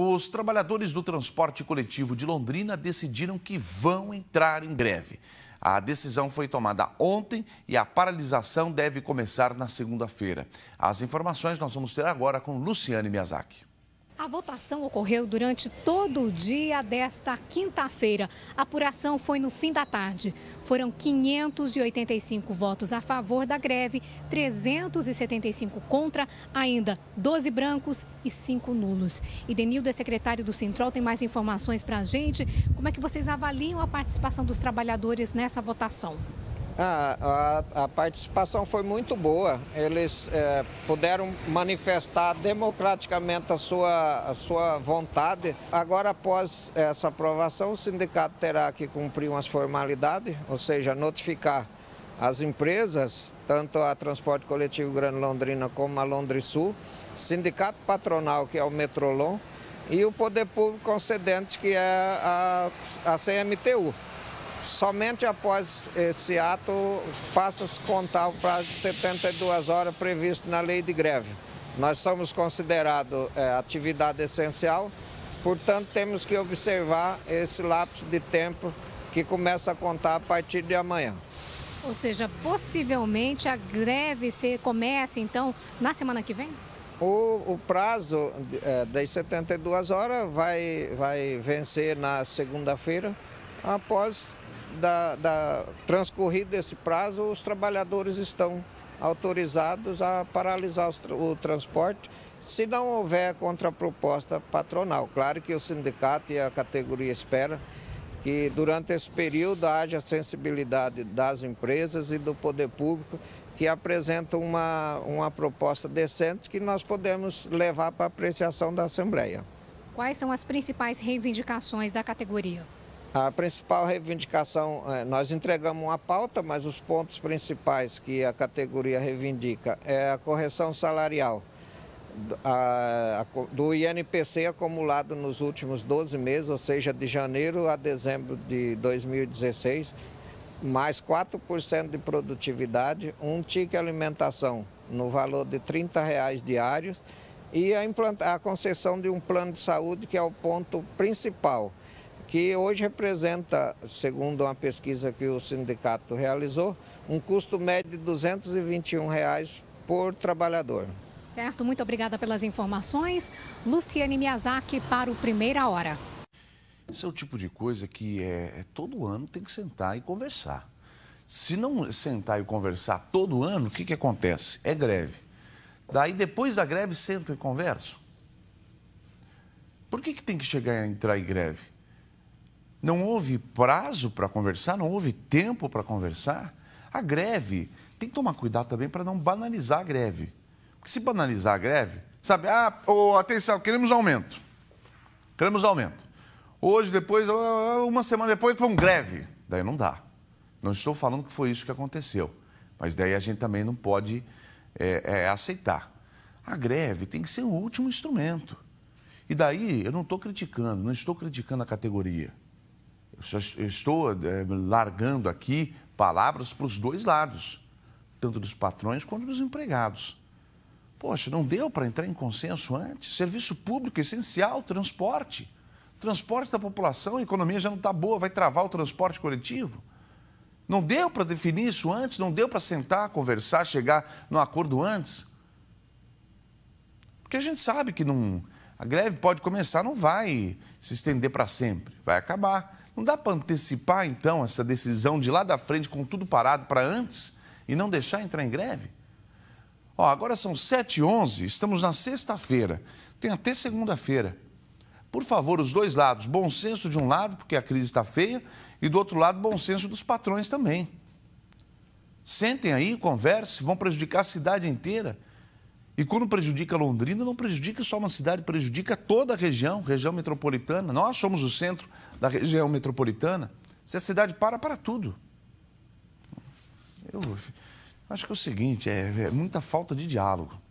Os trabalhadores do transporte coletivo de Londrina decidiram que vão entrar em greve. A decisão foi tomada ontem e a paralisação deve começar na segunda-feira. As informações nós vamos ter agora com Luciane Miyazaki. A votação ocorreu durante todo o dia desta quinta-feira. A apuração foi no fim da tarde. Foram 585 votos a favor da greve, 375 contra, ainda 12 brancos e 5 nulos. E Denildo é secretário do Central, tem mais informações para a gente. Como é que vocês avaliam a participação dos trabalhadores nessa votação? Ah, a, a, participação foi muito boa. Eles eh, puderam manifestar democraticamente a sua, a sua vontade. Agora, após essa aprovação, o sindicato terá que cumprir umas formalidades, ou seja, notificar as empresas, tanto a Transporte Coletivo Grande Londrina como a Londrisul, sindicato patronal, que é o Metrolon, e o poder público concedente, que é a, a CMTU. Somente após esse ato passa a contar o prazo de 72 horas previsto na lei de greve. Nós somos considerados é, atividade essencial, portanto temos que observar esse lapso de tempo que começa a contar a partir de amanhã. Ou seja, possivelmente a greve se comece então na semana que vem? O, o prazo é, das 72 horas vai, vai vencer na segunda-feira após da, da transcorrido esse prazo, os trabalhadores estão autorizados a paralisar o transporte se não houver contraproposta patronal. Claro que o sindicato e a categoria esperam que durante esse período haja sensibilidade das empresas e do poder público que apresenta uma, uma proposta decente que nós podemos levar para apreciação da Assembleia. Quais são as principais reivindicações da categoria? A principal reivindicação, é, nós entregamos uma pauta, mas os pontos principais que a categoria reivindica é a correção salarial do INPC acumulado nos últimos 12 meses, ou seja, de janeiro a dezembro de 2016, mais 4% de produtividade, um tique alimentação no valor de R$ reais diários e a, a concessão de um plano de saúde que é o ponto principal que hoje representa, segundo uma pesquisa que o sindicato realizou, um custo médio de R$ 221 reais por trabalhador. Certo, muito obrigada pelas informações. Luciane Miyazaki para o Primeira Hora. Esse é o tipo de coisa que é, é, todo ano tem que sentar e conversar. Se não sentar e conversar todo ano, o que, que acontece? É greve. Daí depois da greve sentam e conversam. Por que, que tem que chegar a entrar em greve? Não houve prazo para conversar, não houve tempo para conversar. A greve, tem que tomar cuidado também para não banalizar a greve. Porque se banalizar a greve, sabe, ah, oh, atenção, queremos aumento. Queremos aumento. Hoje, depois, ah, ah, uma semana depois, foi um greve. Daí não dá. Não estou falando que foi isso que aconteceu. Mas daí a gente também não pode é, é, aceitar. A greve tem que ser o último instrumento. E daí eu não estou criticando, não estou criticando a categoria estou é, largando aqui palavras para os dois lados, tanto dos patrões quanto dos empregados. Poxa, não deu para entrar em consenso antes? Serviço público essencial, transporte. Transporte da população, a economia já não está boa, vai travar o transporte coletivo. Não deu para definir isso antes, não deu para sentar, conversar, chegar num acordo antes. Porque a gente sabe que não, a greve pode começar, não vai se estender para sempre, vai acabar. Não dá para antecipar, então, essa decisão de lá da frente, com tudo parado, para antes e não deixar entrar em greve? Ó, agora são 7h11, estamos na sexta-feira, tem até segunda-feira. Por favor, os dois lados, bom senso de um lado, porque a crise está feia, e do outro lado, bom senso dos patrões também. Sentem aí, conversem, vão prejudicar a cidade inteira. E quando prejudica Londrina, não prejudica só uma cidade, prejudica toda a região, região metropolitana. Nós somos o centro da região metropolitana. Se a cidade para, para tudo. Eu acho que é o seguinte, é, é muita falta de diálogo.